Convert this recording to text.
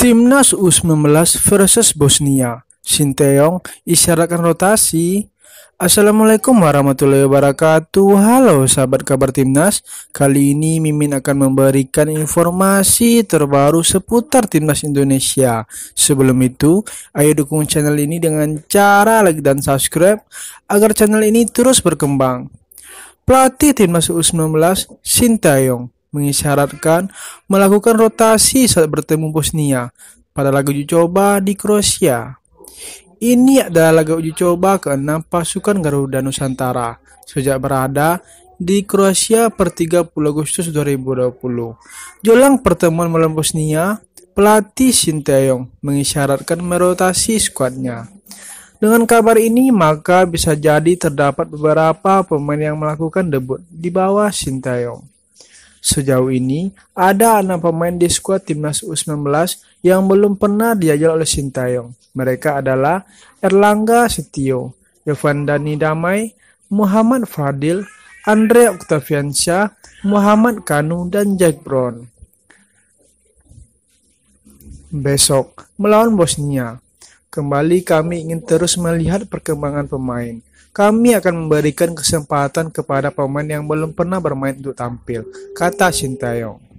Timnas U19 versus Bosnia. Sinteyong isyaratkan rotasi. Assalamualaikum warahmatullahi wabarakatuh. Halo sahabat kabar Timnas. Kali ini Mimin akan memberikan informasi terbaru seputar Timnas Indonesia. Sebelum itu, ayo dukung channel ini dengan cara like dan subscribe agar channel ini terus berkembang. Pelatih Timnas U19 Sinteyong mengisyaratkan melakukan rotasi saat bertemu Bosnia pada laga uji coba di Kroasia. Ini adalah laga uji coba ke-6 pasukan Garuda Nusantara sejak berada di Kroasia per 30 Agustus 2020. Jelang pertemuan melawan Bosnia, pelatih Sinteyong mengisyaratkan merotasi skuadnya. Dengan kabar ini, maka bisa jadi terdapat beberapa pemain yang melakukan debut di bawah Sinteyong. Sejauh ini, ada enam pemain di skuad timnas U19 yang belum pernah diajak oleh Sintayong. Mereka adalah Erlangga Setio, Dani Damai, Muhammad Fadil, Andre Oktaviansyah, Muhammad Kanu, dan Jack Brown. Besok, melawan Bosnia, Kembali kami ingin terus melihat perkembangan pemain. Kami akan memberikan kesempatan kepada pemain yang belum pernah bermain untuk tampil, kata Shin Taeyong.